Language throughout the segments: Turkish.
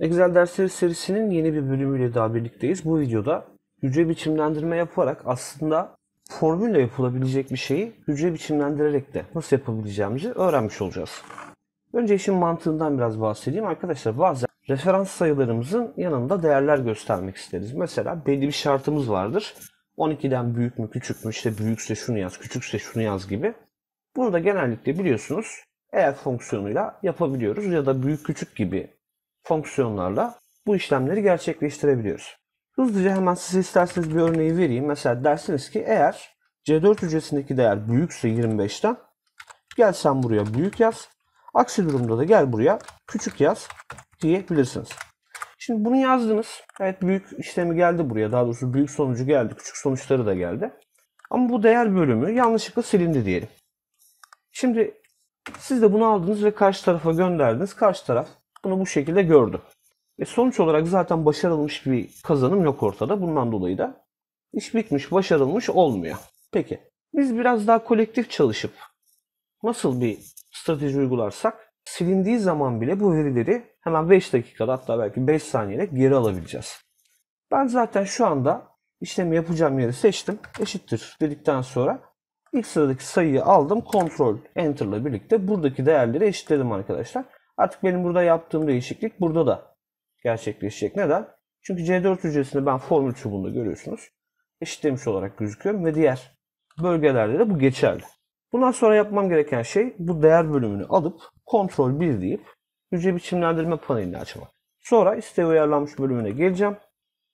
Excel dersleri serisinin yeni bir bölümüyle daha birlikteyiz. Bu videoda hücre biçimlendirme yaparak aslında formülle yapılabilecek bir şeyi hücre biçimlendirerek de nasıl yapabileceğimizi öğrenmiş olacağız. Önce işin mantığından biraz bahsedeyim. Arkadaşlar bazen referans sayılarımızın yanında değerler göstermek isteriz. Mesela belli bir şartımız vardır. 12'den büyük mü küçük mü işte büyükse şunu yaz küçükse şunu yaz gibi. Bunu da genellikle biliyorsunuz eğer fonksiyonuyla yapabiliyoruz ya da büyük küçük gibi fonksiyonlarla bu işlemleri gerçekleştirebiliyoruz. Hızlıca hemen size isterseniz bir örneği vereyim. Mesela dersiniz ki eğer C4 hücresindeki değer büyükse 25'ten gel sen buraya büyük yaz. Aksi durumda da gel buraya küçük yaz diyebilirsiniz. Şimdi bunu yazdınız. Evet büyük işlemi geldi buraya. Daha doğrusu büyük sonucu geldi. Küçük sonuçları da geldi. Ama bu değer bölümü yanlışlıkla silindi diyelim. Şimdi siz de bunu aldınız ve karşı tarafa gönderdiniz. Karşı taraf bunu bu şekilde gördü. Ve sonuç olarak zaten başarılmış bir kazanım yok ortada. Bundan dolayı da iş bitmiş, başarılmış olmuyor. Peki biz biraz daha kolektif çalışıp nasıl bir strateji uygularsak silindiği zaman bile bu verileri hemen 5 dakikada hatta belki 5 saniyede geri alabileceğiz. Ben zaten şu anda işlemi yapacağım yeri seçtim. Eşittir dedikten sonra ilk sıradaki sayıyı aldım. Ctrl Enter ile birlikte buradaki değerleri eşitledim arkadaşlar. Artık benim burada yaptığım değişiklik burada da gerçekleşecek. Neden? Çünkü C4 hücresinde ben formül çubuğunda görüyorsunuz. Eşitlemiş olarak gözüküyorum ve diğer bölgelerde de bu geçerli. Bundan sonra yapmam gereken şey bu değer bölümünü alıp kontrol 1 deyip hücre biçimlendirme panelini açmak. Sonra isteğe uyarlanmış bölümüne geleceğim.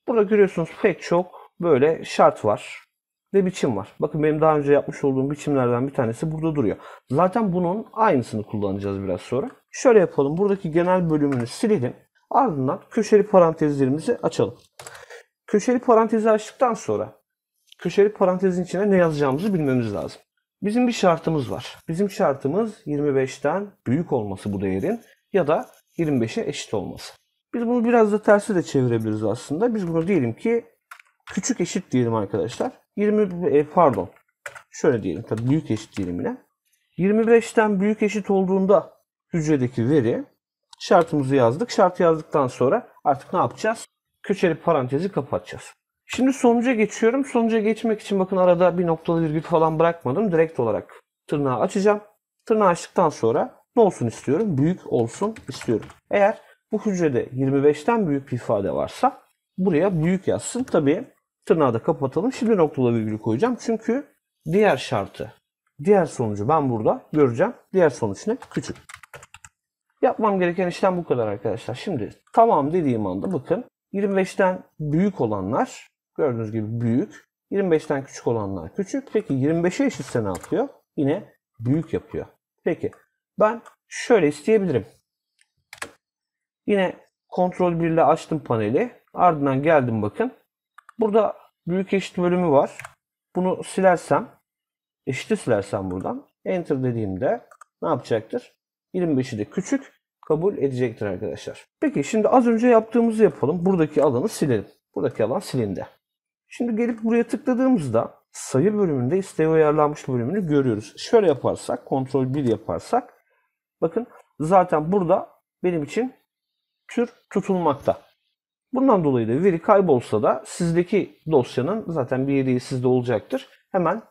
Burada görüyorsunuz pek çok böyle şart var. Ve biçim var. Bakın benim daha önce yapmış olduğum biçimlerden bir tanesi burada duruyor. Zaten bunun aynısını kullanacağız biraz sonra. Şöyle yapalım. Buradaki genel bölümünü silelim. Ardından köşeli parantezlerimizi açalım. Köşeli parantezi açtıktan sonra köşeli parantezin içine ne yazacağımızı bilmemiz lazım. Bizim bir şartımız var. Bizim şartımız 25'ten büyük olması bu değerin ya da 25'e eşit olması. Biz bunu biraz da tersi de çevirebiliriz aslında. Biz bunu diyelim ki küçük eşit diyelim arkadaşlar. 20 e, pardon. Şöyle diyelim tabii büyük eşit dilimine 25'ten büyük eşit olduğunda hücredeki veri şartımızı yazdık. Şart yazdıktan sonra artık ne yapacağız? Köşeli parantezi kapatacağız. Şimdi sonuca geçiyorum. Sonuca geçmek için bakın arada bir noktalı virgül falan bırakmadım. Direkt olarak tırnağı açacağım. Tırnağı açtıktan sonra ne olsun istiyorum? Büyük olsun istiyorum. Eğer bu hücrede 25'ten büyük bir ifade varsa buraya büyük yazsın. Tabii Tırnağı da kapatalım. Şimdi noktalı virgülü koyacağım. Çünkü diğer şartı, diğer sonucu ben burada göreceğim. Diğer sonuç ne? Küçük. Yapmam gereken işlem bu kadar arkadaşlar. Şimdi tamam dediğim anda bakın 25'ten büyük olanlar gördüğünüz gibi büyük. 25'ten küçük olanlar küçük. Peki 25'e eşitse ne yapıyor? Yine büyük yapıyor. Peki ben şöyle isteyebilirim. Yine kontrol 1 ile açtım paneli. Ardından geldim bakın. Burada büyük eşit bölümü var. Bunu silersem, eşit silersem buradan enter dediğimde ne yapacaktır? 25'i de küçük kabul edecektir arkadaşlar. Peki şimdi az önce yaptığımızı yapalım. Buradaki alanı silelim. Buradaki alan silindi. Şimdi gelip buraya tıkladığımızda sayı bölümünde isteğe ayarlanmış bölümünü görüyoruz. Şöyle yaparsak, kontrol 1 yaparsak bakın zaten burada benim için tür tutulmakta. Bundan dolayı da veri kaybolsa da sizdeki dosyanın zaten bir yeri sizde olacaktır. Hemen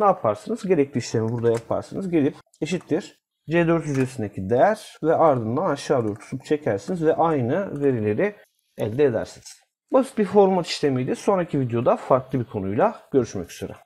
ne yaparsınız? Gerekli işlemi burada yaparsınız. Gelip eşittir C4 hücresindeki değer ve ardından aşağı doğru tutup çekersiniz ve aynı verileri elde edersiniz. Basit bir format işlemiydi. Sonraki videoda farklı bir konuyla görüşmek üzere.